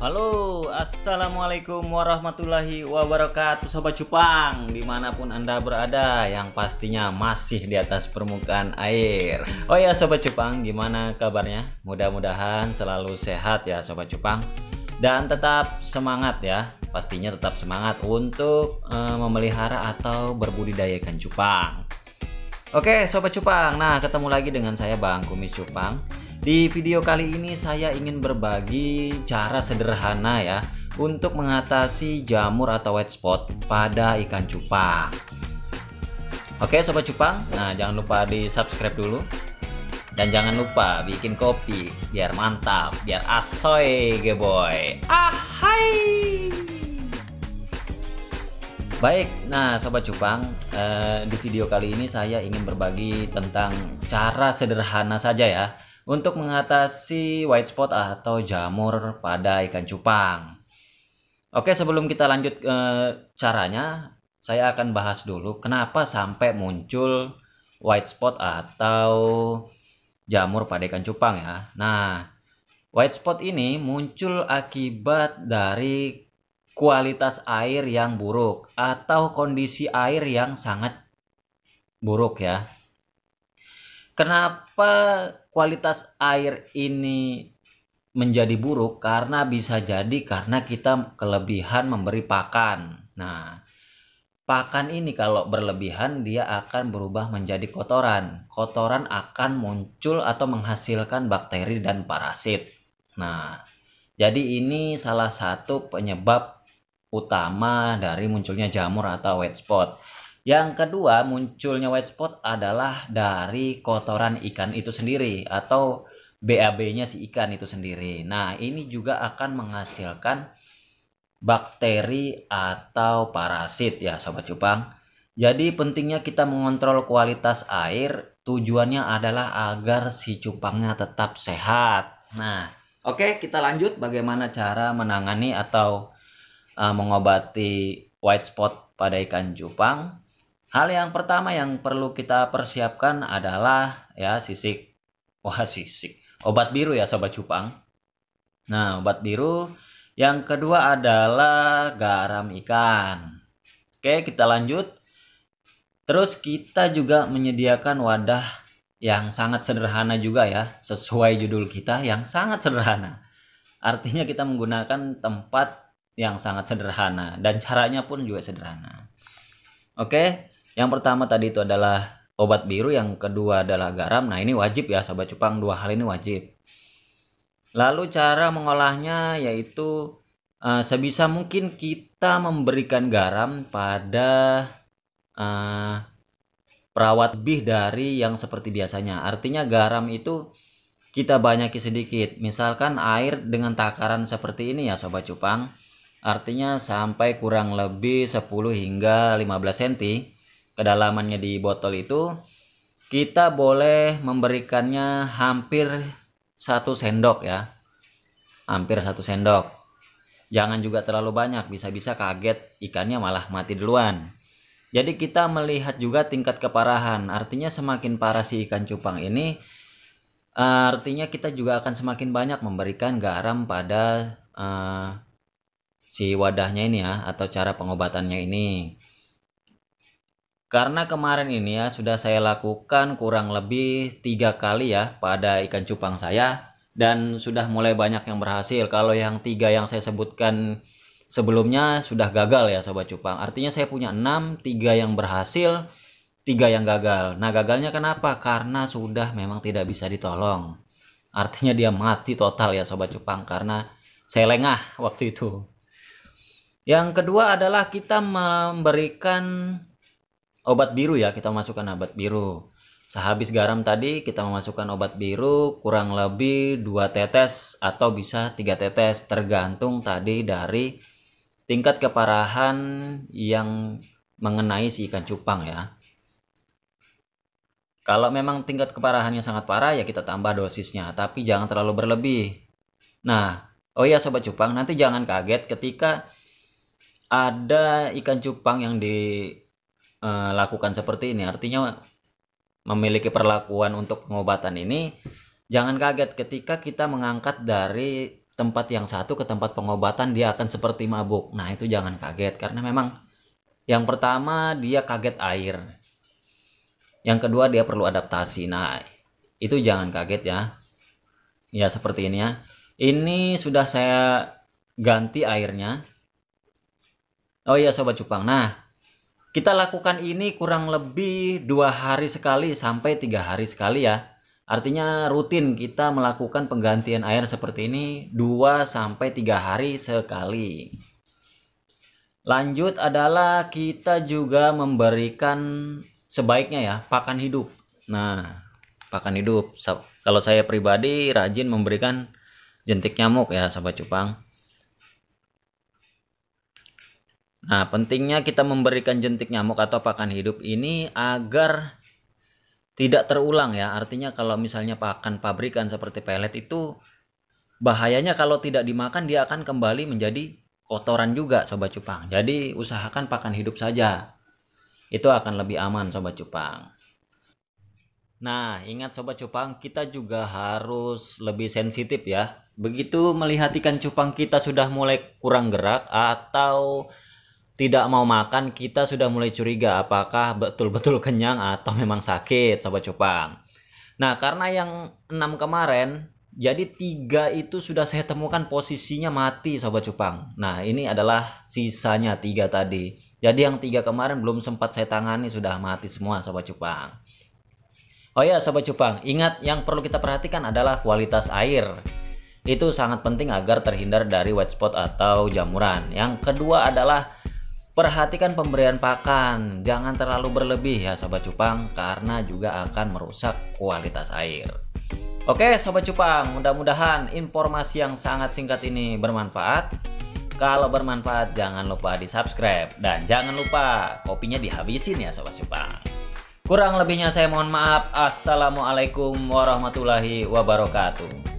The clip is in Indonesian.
Halo, Assalamualaikum warahmatullahi wabarakatuh Sobat Cupang Dimanapun Anda berada Yang pastinya masih di atas permukaan air Oh ya Sobat Cupang, gimana kabarnya? Mudah-mudahan selalu sehat ya Sobat Cupang Dan tetap semangat ya Pastinya tetap semangat untuk e, memelihara atau berbudidaya ikan cupang Oke, Sobat Cupang. Nah, ketemu lagi dengan saya Bang Kumis Cupang. Di video kali ini saya ingin berbagi cara sederhana ya untuk mengatasi jamur atau white spot pada ikan cupang. Oke, Sobat Cupang. Nah, jangan lupa di-subscribe dulu. Dan jangan lupa bikin kopi biar mantap, biar asoy, geboy. Ah, Baik, nah Sobat Cupang, eh, di video kali ini saya ingin berbagi tentang cara sederhana saja ya untuk mengatasi white spot atau jamur pada ikan cupang. Oke, sebelum kita lanjut eh, caranya, saya akan bahas dulu kenapa sampai muncul white spot atau jamur pada ikan cupang ya. Nah, white spot ini muncul akibat dari kualitas air yang buruk atau kondisi air yang sangat buruk ya. Kenapa kualitas air ini menjadi buruk? Karena bisa jadi karena kita kelebihan memberi pakan. Nah, pakan ini kalau berlebihan dia akan berubah menjadi kotoran. Kotoran akan muncul atau menghasilkan bakteri dan parasit. Nah, jadi ini salah satu penyebab utama dari munculnya jamur atau white spot. Yang kedua, munculnya white spot adalah dari kotoran ikan itu sendiri atau BAB-nya si ikan itu sendiri. Nah, ini juga akan menghasilkan bakteri atau parasit ya sobat cupang. Jadi pentingnya kita mengontrol kualitas air tujuannya adalah agar si cupangnya tetap sehat. Nah, oke okay, kita lanjut bagaimana cara menangani atau uh, mengobati white spot pada ikan cupang. Hal yang pertama yang perlu kita persiapkan adalah ya sisik. Wah, sisik. Obat biru ya sobat cupang. Nah, obat biru. Yang kedua adalah garam ikan. Oke, kita lanjut. Terus kita juga menyediakan wadah yang sangat sederhana juga ya, sesuai judul kita yang sangat sederhana. Artinya kita menggunakan tempat yang sangat sederhana dan caranya pun juga sederhana. Oke, yang pertama tadi itu adalah obat biru, yang kedua adalah garam. Nah, ini wajib ya sobat cupang, dua hal ini wajib. Lalu cara mengolahnya yaitu uh, sebisa mungkin kita memberikan garam pada uh, perawat lebih dari yang seperti biasanya. Artinya garam itu kita banyaki sedikit. Misalkan air dengan takaran seperti ini ya sobat cupang artinya sampai kurang lebih 10 hingga 15 cm kedalamannya di botol itu kita boleh memberikannya hampir satu sendok ya hampir satu sendok jangan juga terlalu banyak bisa-bisa kaget ikannya malah mati duluan jadi kita melihat juga tingkat keparahan artinya semakin parah si ikan cupang ini eh, artinya kita juga akan semakin banyak memberikan garam pada uh, si wadahnya ini ya atau cara pengobatannya ini karena kemarin ini ya sudah saya lakukan kurang lebih tiga kali ya pada ikan cupang saya dan sudah mulai banyak yang berhasil kalau yang tiga yang saya sebutkan sebelumnya sudah gagal ya sobat cupang artinya saya punya enam tiga yang berhasil tiga yang gagal nah gagalnya kenapa karena sudah memang tidak bisa ditolong artinya dia mati total ya sobat cupang karena saya lengah waktu itu yang kedua adalah kita memberikan obat biru ya, kita masukkan obat biru. Sehabis garam tadi kita memasukkan obat biru kurang lebih 2 tetes atau bisa 3 tetes tergantung tadi dari tingkat keparahan yang mengenai si ikan cupang ya. Kalau memang tingkat keparahannya sangat parah ya kita tambah dosisnya, tapi jangan terlalu berlebih. Nah, oh ya sobat cupang, nanti jangan kaget ketika ada ikan cupang yang dilakukan eh, seperti ini artinya memiliki perlakuan untuk pengobatan ini jangan kaget ketika kita mengangkat dari tempat yang satu ke tempat pengobatan dia akan seperti mabuk nah itu jangan kaget karena memang yang pertama dia kaget air yang kedua dia perlu adaptasi nah itu jangan kaget ya ya seperti ini ya ini sudah saya ganti airnya Oh iya Sobat Cupang. Nah, kita lakukan ini kurang lebih dua hari sekali sampai tiga hari sekali ya. Artinya rutin kita melakukan penggantian air seperti ini dua sampai tiga hari sekali. Lanjut adalah kita juga memberikan sebaiknya ya pakan hidup. Nah, pakan hidup. Kalau saya pribadi rajin memberikan jentik nyamuk ya, sobat cupang. Nah, pentingnya kita memberikan jentik nyamuk atau pakan hidup ini agar tidak terulang ya. Artinya kalau misalnya pakan pabrikan seperti pelet itu bahayanya kalau tidak dimakan dia akan kembali menjadi kotoran juga sobat cupang. Jadi usahakan pakan hidup saja. Itu akan lebih aman sobat cupang. Nah, ingat sobat cupang, kita juga harus lebih sensitif ya. Begitu melihat ikan cupang kita sudah mulai kurang gerak atau tidak mau makan, kita sudah mulai curiga apakah betul-betul kenyang atau memang sakit, Sobat Cupang. Nah, karena yang enam kemarin, jadi tiga itu sudah saya temukan posisinya mati, Sobat Cupang. Nah, ini adalah sisanya tiga tadi. Jadi yang tiga kemarin belum sempat saya tangani, sudah mati semua, Sobat Cupang. Oh ya, Sobat Cupang, ingat yang perlu kita perhatikan adalah kualitas air itu sangat penting agar terhindar dari white spot atau jamuran. Yang kedua adalah Perhatikan pemberian pakan, jangan terlalu berlebih ya sobat cupang karena juga akan merusak kualitas air. Oke sobat cupang, mudah-mudahan informasi yang sangat singkat ini bermanfaat. Kalau bermanfaat jangan lupa di subscribe dan jangan lupa kopinya dihabisin ya sobat cupang. Kurang lebihnya saya mohon maaf. Assalamualaikum warahmatullahi wabarakatuh.